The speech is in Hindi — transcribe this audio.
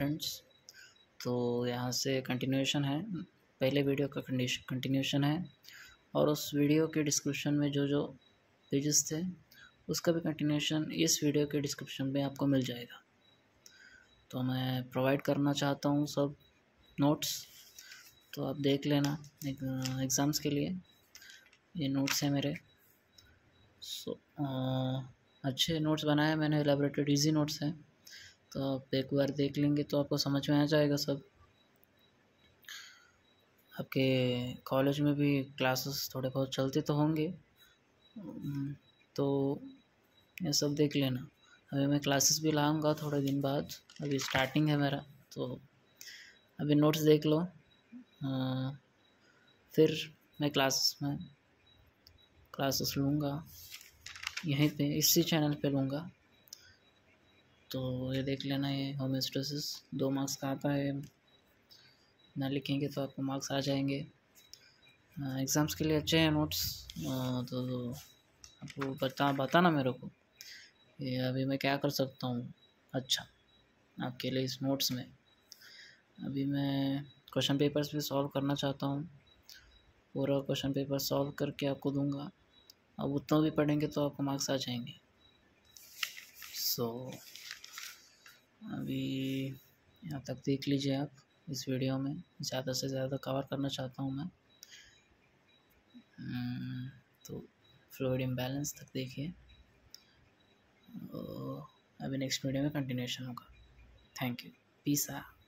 फ्रेंड्स तो यहाँ से कंटिन्यूशन है पहले वीडियो का कंटिन्यूशन है और उस वीडियो के डिस्क्रिप्शन में जो जो पेजेस थे उसका भी कंटिन्यूशन इस वीडियो के डिस्क्रिप्शन में आपको मिल जाएगा तो मैं प्रोवाइड करना चाहता हूँ सब नोट्स तो आप देख लेना एग्ज़ाम्स के लिए ये नोट्स हैं मेरे सो so, आ, अच्छे नोट्स बनाए मैंने एलेबरेटेड इजी नोट्स हैं तो आप एक बार देख लेंगे तो आपको समझ में आ जाएगा सब आपके कॉलेज में भी क्लासेस थोड़े बहुत चलते तो होंगे तो ये सब देख लेना अभी मैं क्लासेस भी लाऊंगा थोड़े दिन बाद अभी स्टार्टिंग है मेरा तो अभी नोट्स देख लो आ, फिर मैं क्लासेस में क्लासेस लूँगा यहीं पे इसी चैनल पे लूँगा तो ये देख लेना ये होम्योस्टोसिस दो मार्क्स का आता है ना लिखेंगे तो आपको मार्क्स आ जाएंगे एग्ज़ाम्स के लिए अच्छे हैं नोट्स तो आपको बता बताना मेरे को ये अभी मैं क्या कर सकता हूँ अच्छा आपके लिए इस नोट्स में अभी मैं क्वेश्चन पेपर्स भी सॉल्व करना चाहता हूँ पूरा क्वेश्चन पेपर सॉल्व करके आपको दूंगा अब उतना भी पढ़ेंगे तो आपको मार्क्स आ जाएंगे सो so, अभी यहाँ तक देख लीजिए आप इस वीडियो में ज़्यादा से ज़्यादा कवर करना चाहता हूँ मैं हम्म, तो फ्लूड इम्बैलेंस तक देखिए अभी नेक्स्ट वीडियो में कंटिन्यूशन होगा थैंक यू पीसा